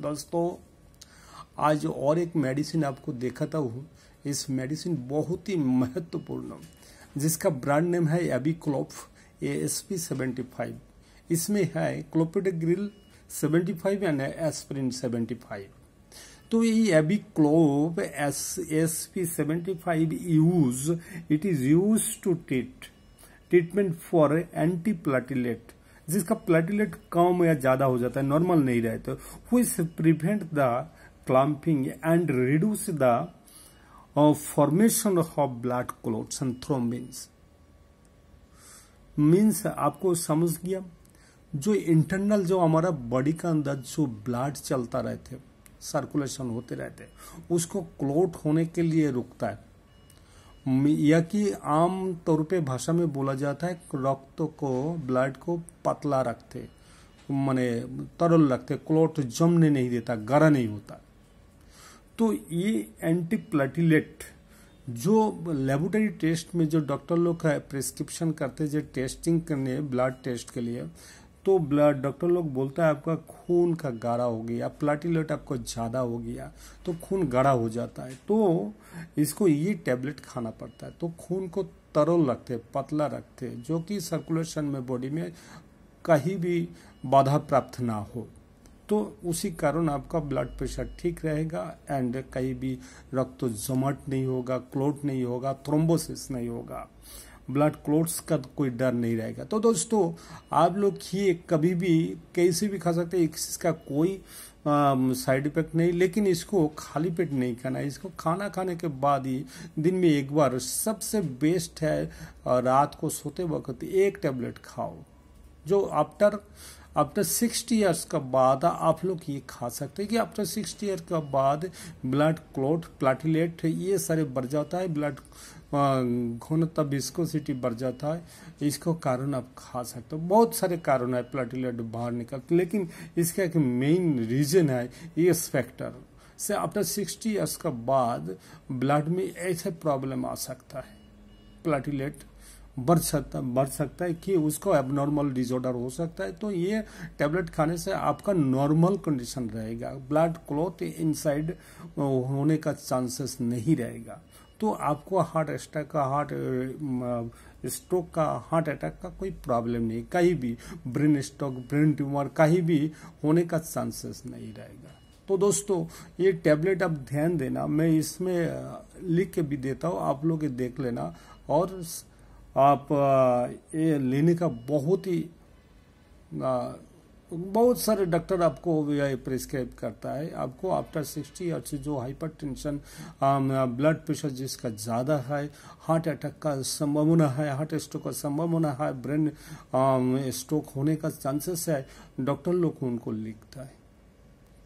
दोस्तों आज और एक मेडिसिन आपको था हूँ इस मेडिसिन बहुत ही महत्वपूर्ण जिसका ब्रांड नेम है क्लोफ A S P seventy five इसमें है ग्रिल seventy five and aspirin seventy five तो ये एबिक्लोप S S P seventy five use it is use to treat treatment for anti platelet जिसका प्लेटलेट कम या ज़्यादा हो जाता है नॉर्मल नहीं रहते हुई prevent the clumping and reduce the formation of blood clots and thrombins means आपको समझ गया जो इंटरनल जो हमारा बॉडी का अंदर जो ब्लड चलता रहते सर्कुलेशन होते रहते उसको क्लोट होने के लिए रुकता है या कि आम तौर पे भाषा में बोला जाता है रक्त को ब्लड को पतला रखते माने तरल रखते क्लोट जमने नहीं देता गरा नहीं होता तो ये एंटीप्लेटिलेट जो लेबोरेटरी टेस्ट में जो डॉक्टर लोग प्रिस्क्रिप्शन करते जो टेस्टिंग करने ब्लड टेस्ट के लिए तो ब्लड डॉक्टर लोग बोलता है आपका खून का गाढ़ा हो गया प्लाटिलेट आपको ज़्यादा हो गया तो खून गाढ़ा हो जाता है तो इसको ये टैबलेट खाना पड़ता है तो खून को तरल रखते पतला रखते जो कि सर्कुलेशन में बॉडी में कहीं भी बाधा प्राप्त ना हो तो उसी कारण आपका ब्लड प्रेशर ठीक रहेगा एंड कहीं भी रक्त तो जमट नहीं होगा क्लोट नहीं होगा थ्रोम्बोसिस नहीं होगा ब्लड क्लोट्स का तो कोई डर नहीं रहेगा तो दोस्तों आप लोग खीर कभी भी कैसे भी खा सकते हैं इसका कोई साइड इफेक्ट नहीं लेकिन इसको खाली पेट नहीं खाना है इसको खाना खाने के बाद ही दिन में एक बार सबसे बेस्ट है रात को सोते वक्त एक टैबलेट खाओ जो आफ्टर आफ्टर सिक्सटी ईयर्स के बाद आप लोग ये खा सकते हैं कि आफ्टर सिक्सटी ईयर के बाद ब्लड क्लोट प्लाटिलेट ये सारे बढ़ जाता है ब्लड घुनता विस्कोसिटी बढ़ जाता है इसको कारण आप खा सकते हो बहुत सारे कारण है प्लाटिलेट बाहर निकलते लेकिन इसका एक मेन रीजन है ये फैक्टर से आफ्टर सिक्सटी ईयर्स के बाद ब्लड में ऐसे प्रॉब्लम आ सकता है प्लाटिलेट बढ़ सकता बढ़ सकता है कि उसको एबनॉर्मल डिजॉर्डर हो सकता है तो ये टेबलेट खाने से आपका नॉर्मल कंडीशन रहेगा ब्लड क्लोथ इनसाइड होने का चांसेस नहीं रहेगा तो आपको हार्ट अटैक का हार्ट स्ट्रोक का हार्ट अटैक का कोई प्रॉब्लम नहीं कहीं भी ब्रेन स्ट्रोक ब्रेन ट्यूमर कहीं भी होने का चांसेस नहीं रहेगा तो दोस्तों ये टैबलेट आप ध्यान देना मैं इसमें लिख के भी देता हूँ आप लोग देख लेना और आप ये लेने का बहुत ही बहुत सारे डॉक्टर आपको प्रिस्क्राइब करता है आपको आफ्टर सिक्सटी और जो हाइपर टेंशन ब्लड प्रेशर जिसका ज़्यादा है हार्ट अटैक का संभावना है हार्ट स्ट्रोक का संभावना है ब्रेन स्ट्रोक um, होने का चांसेस है डॉक्टर लोग उनको लिखता है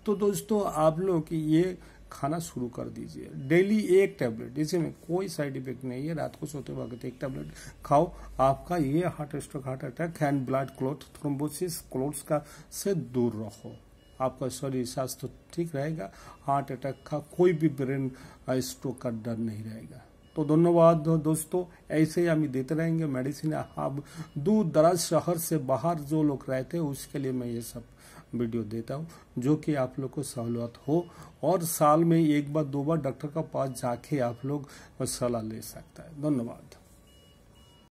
तो दोस्तों आप लोग ये खाना शुरू कर दीजिए डेली एक टैबलेट इसमें कोई साइड इफेक्ट नहीं है रात को सोते वक्त एक टैबलेट खाओ आपका ये heart stroke heart attack and blood clot thrombosis clots का से दूर रहो आपका शरीर स्वास्थ्य ठीक रहेगा हार्ट अटैक का कोई भी ब्रेन स्ट्रोक का डर नहीं रहेगा तो धन्यवाद दोस्तों ऐसे ही हम देते रहेंगे मेडिसिन अब दूर दराज शहर से बाहर जो लोग रहते हैं उसके लिए मैं ये सब वीडियो देता हूँ जो कि आप लोग को सहूलत हो और साल में एक बार दो बार डॉक्टर का पास जाके आप लोग सलाह ले सकता है धन्यवाद